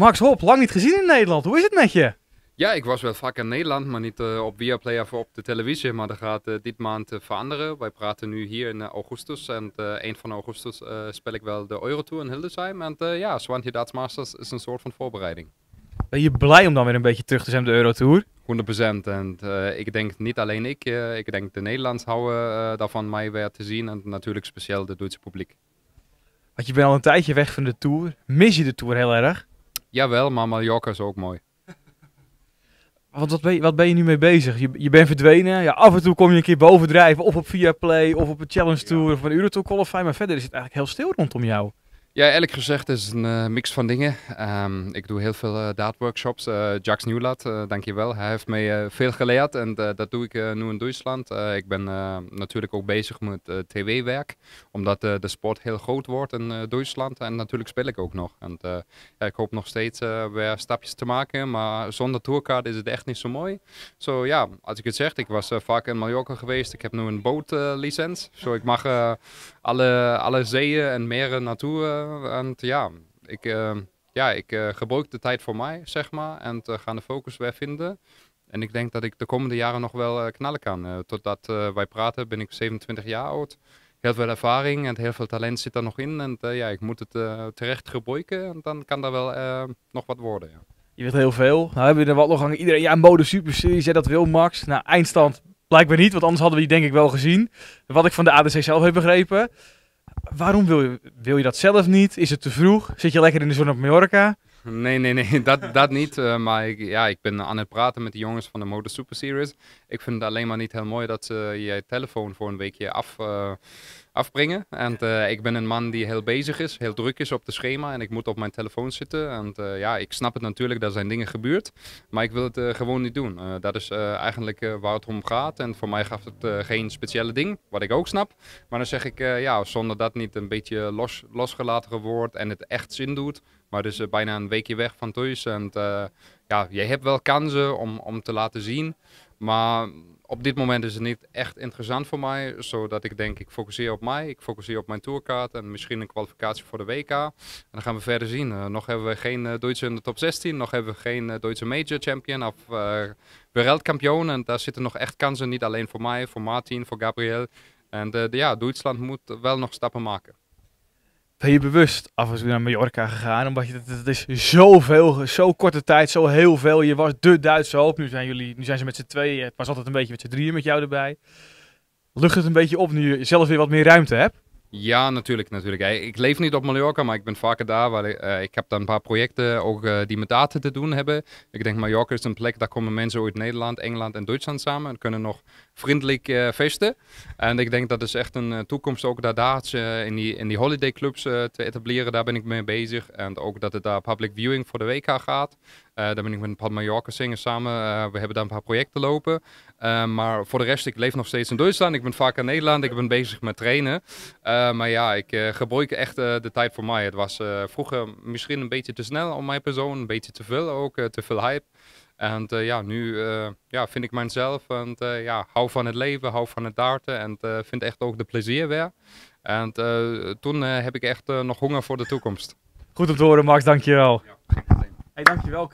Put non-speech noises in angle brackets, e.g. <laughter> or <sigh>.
Max Hop, lang niet gezien in Nederland. Hoe is het met je? Ja, ik was wel vaak in Nederland, maar niet op eh, op Viaplay of op de televisie. Maar dat gaat eh, dit maand eh, veranderen. Wij praten nu hier in augustus. En eind van augustus speel ik wel de Eurotour in Hildesheim. En ja, Swantje Dutch Masters is een soort van voorbereiding. Ben je blij om dan weer een beetje terug te zijn op de Eurotour? 100%. En ik denk niet alleen ik, ik denk de Nederlands houden uh, daarvan mij weer te zien. En natuurlijk speciaal de Duitse publiek. Want je bent al een tijdje weg van de Tour. Mis je de Tour heel erg? Jawel, maar Mallorca is ook mooi. Want wat ben, je, wat ben je nu mee bezig? Je, je bent verdwenen. Ja, af en toe kom je een keer bovendrijven. Of op Play of op een Challenge Tour, of een Eurotour Qualify. Maar verder is het eigenlijk heel stil rondom jou. Ja, eerlijk gezegd is het een eh, mix van dingen. Ehm, ik doe heel veel uh, eh, daadworkshops. Uh, eh, Jax Nieuwlaat, dankjewel. Hij heeft mij veel geleerd en dat doe ik nu in Duitsland. ik ben natuurlijk ook bezig met tv-werk, omdat de sport heel groot wordt in Duitsland. En natuurlijk speel ik ook nog. En, ja, ik hoop nog steeds weer stapjes te maken, maar zonder tourkaart is het echt niet zo mooi. Zo ja, als ik het zeg, ik was vaak in Mallorca geweest. Ik heb nu een bootlicens. Zo ik mag alle, alle zeeën en meren naartoe eh, en ja, ik, eh, ja, ik eh, gebruik de tijd voor mij, zeg maar. En gaan de focus weer vinden. En ik denk dat ik de komende jaren nog wel knallen kan. totdat wij praten ben ik 27 jaar oud heel veel ervaring en heel veel talent zit daar nog in. En ja, ik moet het terecht gebruiken en dan kan daar wel nog wat worden. Ja. Je weet heel veel. Nou hebben we er wat nog aan Iedereen, ja, mode serie jij dat wil Max. Nou, eindstand blijkbaar niet, want anders hadden we die denk ik wel gezien. Wat ik van de ADC zelf heb begrepen waarom wil je, wil je dat zelf niet? Is het te vroeg? Zit je lekker in de zon op Mallorca? Nee, nee, nee, <laughs> dat, dat niet. Eh, maar ik, ja, ik ben aan het praten met de jongens van de Motor Super Series. Ik vind het alleen maar niet heel mooi dat ze je telefoon voor een weekje af, eh, afbrengen. En eh, ik ben een man die heel bezig is, heel druk is op de schema. En ik moet op mijn telefoon zitten. En ja, ik snap het natuurlijk, dat zijn dingen gebeurd. Maar ik wil het gewoon niet doen. dat is eigenlijk waar het om gaat. En voor mij gaf het geen speciale ding, wat ik ook snap. Maar dan zeg ik, ja, zonder dat niet een beetje los, losgelaten wordt en het echt zin doet maar dus uh, bijna een weekje weg van thuis. Eh, ja, je hebt wel kansen om, om te laten zien. Maar op dit moment is het niet echt interessant voor mij. Zodat ik denk, ik focuseer op mij. Ik focuseer op mijn tourkaart en misschien een kwalificatie voor de WK. En dan gaan we verder zien. Eh, nog hebben we geen uh, Duitse in de top 16. Nog hebben we geen Duitse major champion of uh, wereldkampioen. En daar zitten nog echt kansen. Niet alleen voor mij, voor Martin, voor Gabriel. En ja, Duitsland moet wel nog stappen maken ben je bewust af en toe naar Mallorca gegaan. Omdat je, het is zoveel, zo korte tijd, zo heel veel. Je was de Duitse hoop. Nu zijn, jullie, nu zijn ze met z'n tweeën. Het was altijd een beetje met z'n drieën met jou erbij. Lucht het een beetje op nu je zelf weer wat meer ruimte hebt? Ja, natuurlijk, natuurlijk. Ik leef niet op Mallorca, maar ik ben vaker daar. Waar eh, ik, heb dan een paar projecten ook, eh, die met data te doen hebben. Ik denk Mallorca is een plek, daar komen mensen uit Nederland, Engeland en Duitsland samen en kunnen nog vriendelijk uh, En ik denk dat is echt een toekomst ook daar, daar in, die, in die holidayclubs te etableren. Daar ben ik mee bezig. En ook dat het daar public viewing voor de WK gaat. Eh, daar ben ik met een paar mallorca zingen samen. Eh, we hebben daar een paar projecten lopen. Eh, maar voor de rest, ik leef nog steeds in Duitsland. Ik ben vaak in Nederland. Ik ben bezig met trainen. maar ja, ik gebruik echt de tijd voor mij. Het was vroeger misschien een beetje te snel om mijn persoon. Een beetje te veel ook. te veel hype. En ja, nu ja, vind ik mezelf en ja, hou van het leven, hou van het darten en vind echt ook de plezier weer. En toen heb ik echt nog honger voor de toekomst. Goed om te horen, Max, dankjewel. Ja, hey, dankjewel.